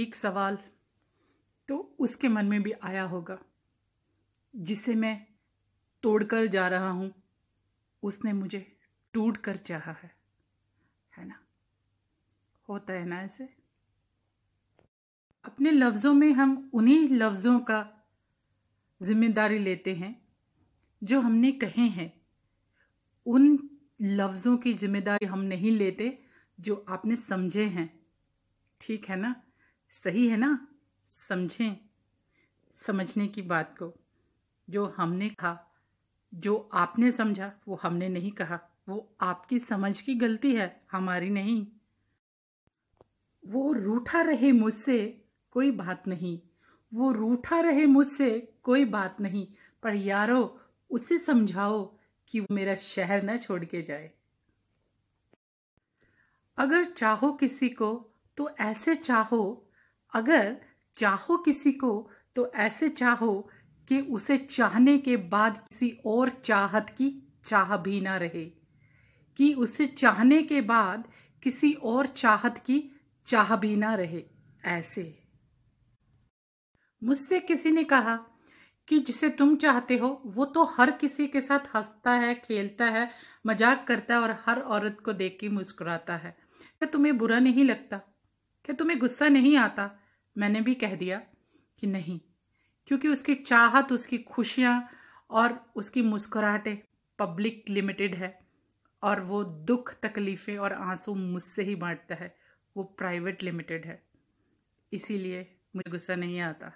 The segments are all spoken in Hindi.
एक सवाल तो उसके मन में भी आया होगा जिसे मैं तोड़कर जा रहा हूं उसने मुझे टूट कर चाहा है है ना होता है ना ऐसे अपने लफ्ज़ों में हम उन्हीं लफ्ज़ों का जिम्मेदारी लेते हैं जो हमने कहे हैं उन लफ्ज़ों की जिम्मेदारी हम नहीं लेते जो आपने समझे हैं ठीक है ना सही है ना समझें समझने की बात को जो हमने कहा जो आपने समझा वो हमने नहीं कहा वो आपकी समझ की गलती है हमारी नहीं वो रूठा रहे मुझसे कोई बात नहीं वो रूठा रहे मुझसे कोई बात नहीं पर यारो उसे समझाओ कि वो मेरा शहर न छोड़ के जाए अगर चाहो किसी को तो ऐसे चाहो अगर चाहो किसी को तो ऐसे चाहो कि उसे चाहने के बाद किसी और चाहत की चाह भी ना रहे कि उसे चाहने के बाद किसी और चाहत की चाह भी ना रहे ऐसे मुझसे किसी ने कहा कि जिसे तुम चाहते हो वो तो हर किसी के साथ हंसता है खेलता है मजाक करता है और हर औरत को देख के मुस्कुराता है क्या तुम्हें बुरा नहीं लगता क्या तुम्हें गुस्सा नहीं आता मैंने भी कह दिया कि नहीं क्योंकि उसकी चाहत उसकी खुशियाँ और उसकी मुस्कुराहटें पब्लिक लिमिटेड है और वो दुख तकलीफ़ें और आंसू मुझसे ही बांटता है वो प्राइवेट लिमिटेड है इसीलिए मुझे गुस्सा नहीं आता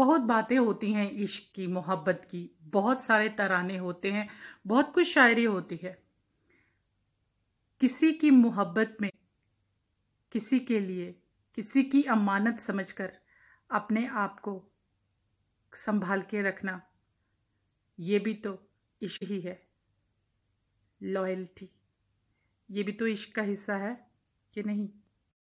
बहुत बातें होती हैं इश्क की मोहब्बत की बहुत सारे तराने होते हैं बहुत कुछ शायरी होती है किसी की मोहब्बत में किसी के लिए किसी की अमानत समझकर अपने आप को संभाल के रखना ये भी तो इश्क ही है लॉयल्टी ये भी तो इश्क का हिस्सा है कि नहीं